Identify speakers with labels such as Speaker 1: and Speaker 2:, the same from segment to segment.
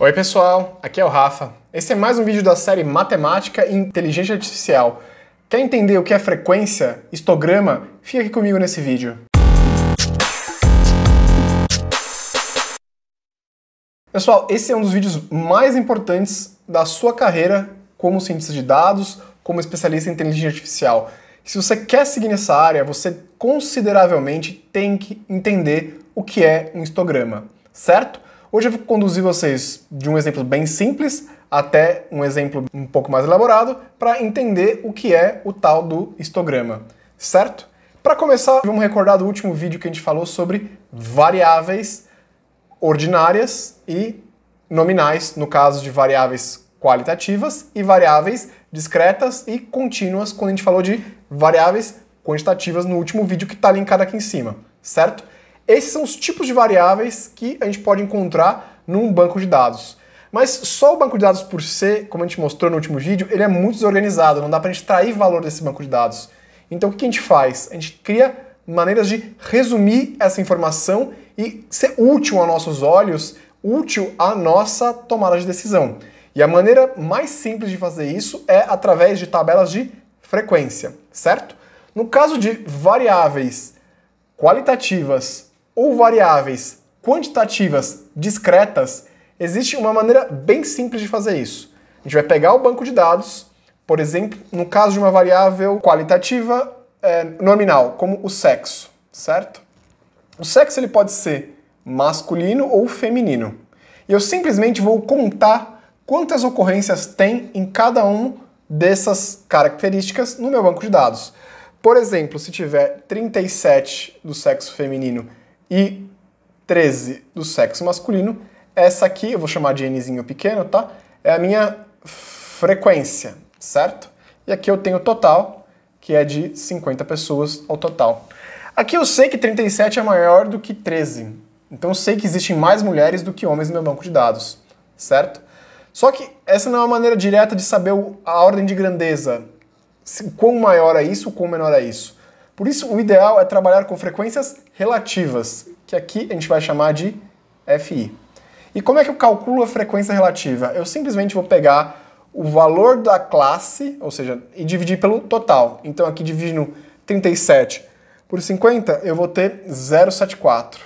Speaker 1: Oi pessoal, aqui é o Rafa. Esse é mais um vídeo da série Matemática e Inteligência Artificial. Quer entender o que é frequência, histograma? Fica aqui comigo nesse vídeo. Pessoal, esse é um dos vídeos mais importantes da sua carreira como cientista de dados, como especialista em inteligência artificial. Se você quer seguir nessa área, você consideravelmente tem que entender o que é um histograma, certo? Hoje eu vou conduzir vocês de um exemplo bem simples até um exemplo um pouco mais elaborado para entender o que é o tal do histograma, certo? Para começar, vamos recordar do último vídeo que a gente falou sobre variáveis ordinárias e nominais, no caso de variáveis qualitativas e variáveis discretas e contínuas, quando a gente falou de variáveis quantitativas no último vídeo que está linkado aqui em cima, certo? Esses são os tipos de variáveis que a gente pode encontrar num banco de dados. Mas só o banco de dados por ser, como a gente mostrou no último vídeo, ele é muito desorganizado, não dá para a gente extrair valor desse banco de dados. Então o que a gente faz? A gente cria maneiras de resumir essa informação e ser útil a nossos olhos, útil à nossa tomada de decisão. E a maneira mais simples de fazer isso é através de tabelas de frequência, certo? No caso de variáveis qualitativas ou variáveis quantitativas discretas, existe uma maneira bem simples de fazer isso. A gente vai pegar o banco de dados, por exemplo, no caso de uma variável qualitativa é, nominal, como o sexo, certo? O sexo ele pode ser masculino ou feminino. E eu simplesmente vou contar quantas ocorrências tem em cada um dessas características no meu banco de dados. Por exemplo, se tiver 37 do sexo feminino e 13 do sexo masculino. Essa aqui, eu vou chamar de nzinho pequeno, tá? É a minha frequência, certo? E aqui eu tenho o total, que é de 50 pessoas ao total. Aqui eu sei que 37 é maior do que 13. Então eu sei que existem mais mulheres do que homens no meu banco de dados, certo? Só que essa não é uma maneira direta de saber a ordem de grandeza. Quão maior é isso, quão menor é isso. Por isso, o ideal é trabalhar com frequências relativas, que aqui a gente vai chamar de FI. E como é que eu calculo a frequência relativa? Eu simplesmente vou pegar o valor da classe, ou seja, e dividir pelo total. Então aqui dividindo 37 por 50, eu vou ter 074.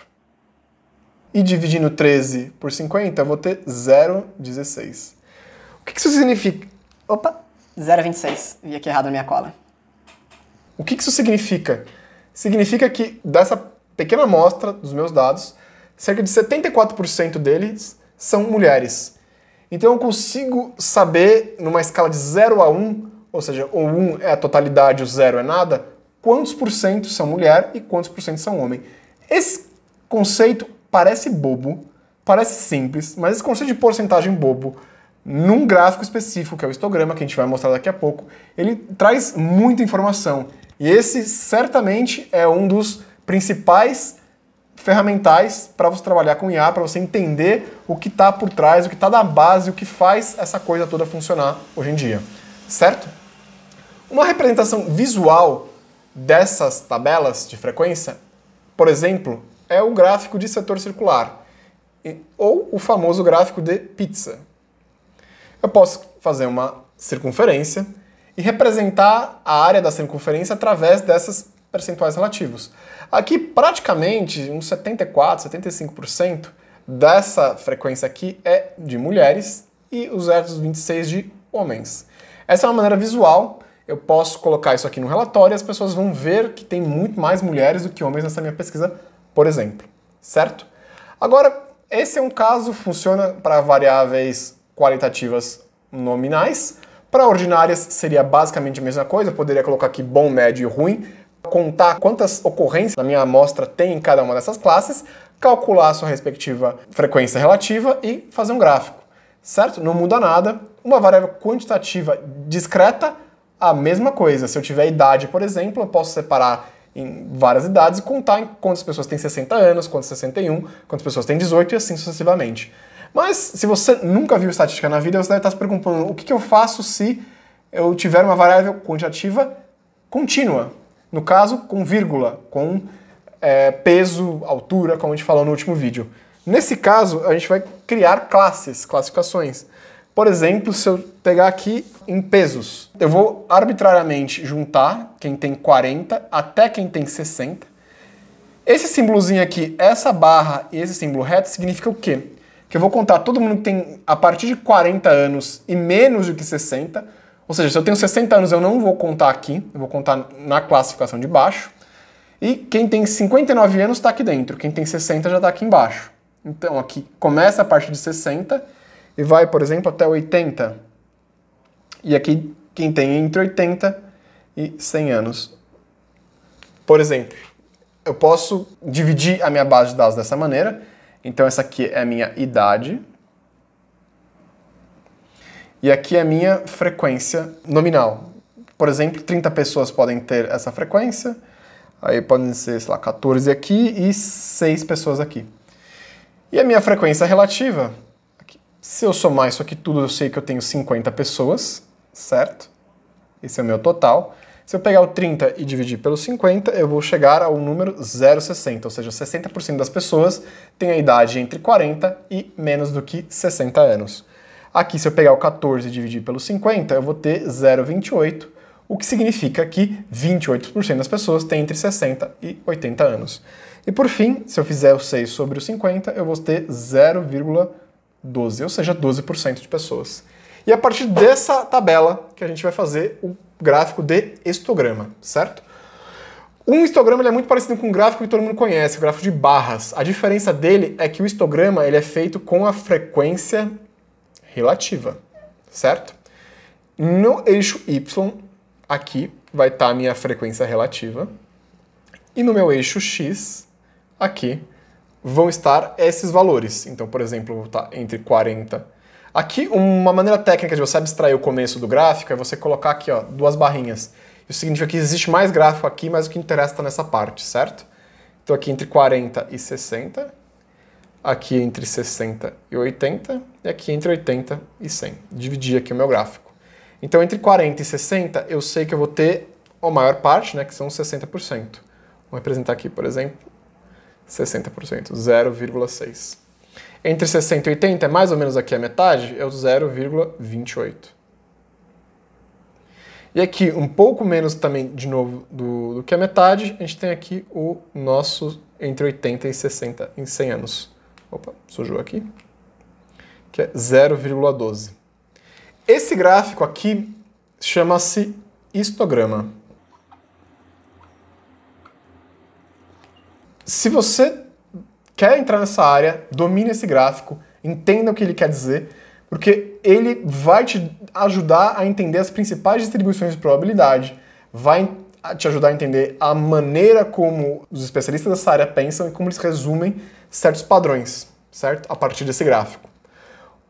Speaker 1: E dividindo 13 por 50, eu vou ter 016. O que isso significa? Opa! 026. Vi aqui errado na minha cola. O que isso significa? Significa que dessa pequena amostra dos meus dados, cerca de 74% deles são mulheres. Então eu consigo saber, numa escala de 0 a 1, ou seja, o 1 é a totalidade, o 0 é nada, quantos por cento são mulher e quantos por cento são homem. Esse conceito parece bobo, parece simples, mas esse conceito de porcentagem bobo, num gráfico específico, que é o histograma, que a gente vai mostrar daqui a pouco, ele traz muita informação. E esse certamente é um dos principais ferramentais para você trabalhar com IA, para você entender o que está por trás, o que está na base, o que faz essa coisa toda funcionar hoje em dia. Certo? Uma representação visual dessas tabelas de frequência, por exemplo, é o gráfico de setor circular, ou o famoso gráfico de pizza. Eu posso fazer uma circunferência e representar a área da circunferência através dessas percentuais relativos. Aqui, praticamente, uns 74, 75% dessa frequência aqui é de mulheres e os 26 de homens. Essa é uma maneira visual, eu posso colocar isso aqui no relatório e as pessoas vão ver que tem muito mais mulheres do que homens nessa minha pesquisa, por exemplo, certo? Agora, esse é um caso, funciona para variáveis qualitativas nominais, para ordinárias seria basicamente a mesma coisa, eu poderia colocar aqui bom, médio e ruim, contar quantas ocorrências a minha amostra tem em cada uma dessas classes, calcular a sua respectiva frequência relativa e fazer um gráfico. Certo? Não muda nada. Uma variável quantitativa discreta, a mesma coisa. Se eu tiver idade, por exemplo, eu posso separar em várias idades e contar quantas pessoas têm 60 anos, quantas 61, quantas pessoas têm 18 e assim sucessivamente. Mas se você nunca viu estatística na vida, você deve estar se preocupando: o que, que eu faço se eu tiver uma variável quantitativa contínua? No caso, com vírgula, com é, peso, altura, como a gente falou no último vídeo. Nesse caso, a gente vai criar classes, classificações. Por exemplo, se eu pegar aqui em pesos, eu vou arbitrariamente juntar quem tem 40 até quem tem 60. Esse símbolozinho aqui, essa barra e esse símbolo reto significa o quê? que eu vou contar todo mundo que tem a partir de 40 anos e menos do que 60. Ou seja, se eu tenho 60 anos, eu não vou contar aqui, eu vou contar na classificação de baixo. E quem tem 59 anos está aqui dentro, quem tem 60 já está aqui embaixo. Então, aqui começa a partir de 60 e vai, por exemplo, até 80. E aqui, quem tem entre 80 e 100 anos. Por exemplo, eu posso dividir a minha base de dados dessa maneira. Então essa aqui é a minha idade. E aqui é a minha frequência nominal. Por exemplo, 30 pessoas podem ter essa frequência. Aí podem ser, sei lá, 14 aqui e 6 pessoas aqui. E a minha frequência relativa, se eu somar isso aqui tudo, eu sei que eu tenho 50 pessoas, certo? Esse é o meu total. Se eu pegar o 30 e dividir pelo 50, eu vou chegar ao número 0,60, ou seja, 60% das pessoas têm a idade entre 40 e menos do que 60 anos. Aqui, se eu pegar o 14 e dividir pelo 50, eu vou ter 0,28, o que significa que 28% das pessoas têm entre 60 e 80 anos. E por fim, se eu fizer o 6 sobre o 50, eu vou ter 0,12, ou seja, 12% de pessoas. E é a partir dessa tabela que a gente vai fazer o gráfico de histograma, certo? Um histograma é muito parecido com um gráfico que todo mundo conhece, o gráfico de barras. A diferença dele é que o histograma ele é feito com a frequência relativa, certo? No eixo Y, aqui vai estar tá a minha frequência relativa. E no meu eixo X, aqui, vão estar esses valores. Então, por exemplo, vou estar tá entre 40 Aqui, uma maneira técnica de você abstrair o começo do gráfico é você colocar aqui ó, duas barrinhas. Isso significa que existe mais gráfico aqui, mas o que interessa está nessa parte, certo? Então aqui entre 40 e 60, aqui entre 60 e 80, e aqui entre 80 e 100. Dividir aqui o meu gráfico. Então entre 40 e 60 eu sei que eu vou ter a maior parte, né, que são 60%. Vou representar aqui, por exemplo, 60%, 0,6%. Entre 60 e 80, é mais ou menos aqui a metade, é o 0,28. E aqui, um pouco menos também, de novo, do, do, que a metade, a gente tem aqui o nosso entre 80 e 60 em 100 anos. Opa, sujou aqui. Que é 0,12. Esse gráfico aqui chama-se histograma. Se você quer entrar nessa área, domine esse gráfico, entenda o que ele quer dizer, porque ele vai te ajudar a entender as principais distribuições de probabilidade, vai te ajudar a entender a maneira como os especialistas dessa área pensam e como eles resumem certos padrões, certo? A partir desse gráfico.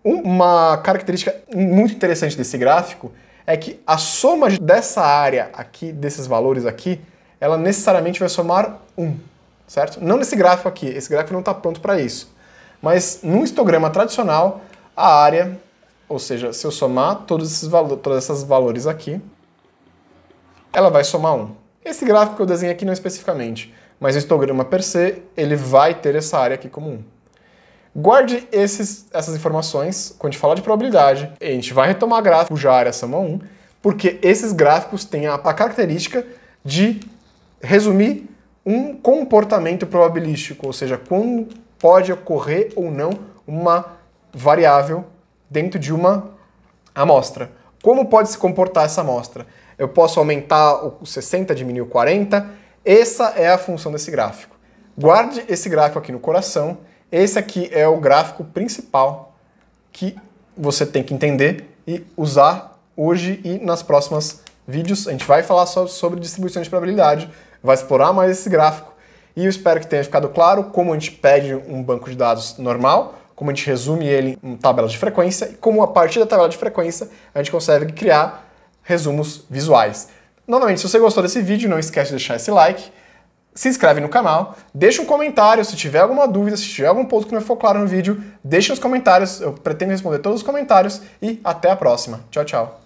Speaker 1: Uma característica muito interessante desse gráfico é que a soma dessa área aqui, desses valores aqui, ela necessariamente vai somar 1 certo? Não nesse gráfico aqui, esse gráfico não está pronto para isso. Mas num histograma tradicional, a área, ou seja, se eu somar todos esses todas essas valores aqui, ela vai somar 1. Esse gráfico que eu desenhei aqui não especificamente, mas o histograma per se, ele vai ter essa área aqui como 1. Guarde esses, essas informações quando a gente falar de probabilidade. A gente vai retomar gráfico já área soma 1, porque esses gráficos têm a, a característica de resumir um comportamento probabilístico, ou seja, quando pode ocorrer ou não uma variável dentro de uma amostra. Como pode se comportar essa amostra? Eu posso aumentar o 60, diminuir o 40. Essa é a função desse gráfico. Guarde esse gráfico aqui no coração. Esse aqui é o gráfico principal que você tem que entender e usar hoje e nas próximas vídeos. A gente vai falar só sobre distribuição de probabilidade, vai explorar mais esse gráfico. E eu espero que tenha ficado claro como a gente pede um banco de dados normal, como a gente resume ele em tabela de frequência e como a partir da tabela de frequência a gente consegue criar resumos visuais. Novamente, se você gostou desse vídeo, não esquece de deixar esse like, se inscreve no canal, deixa um comentário se tiver alguma dúvida, se tiver algum ponto que não ficou claro no vídeo, deixa nos comentários, eu pretendo responder todos os comentários e até a próxima. Tchau, tchau.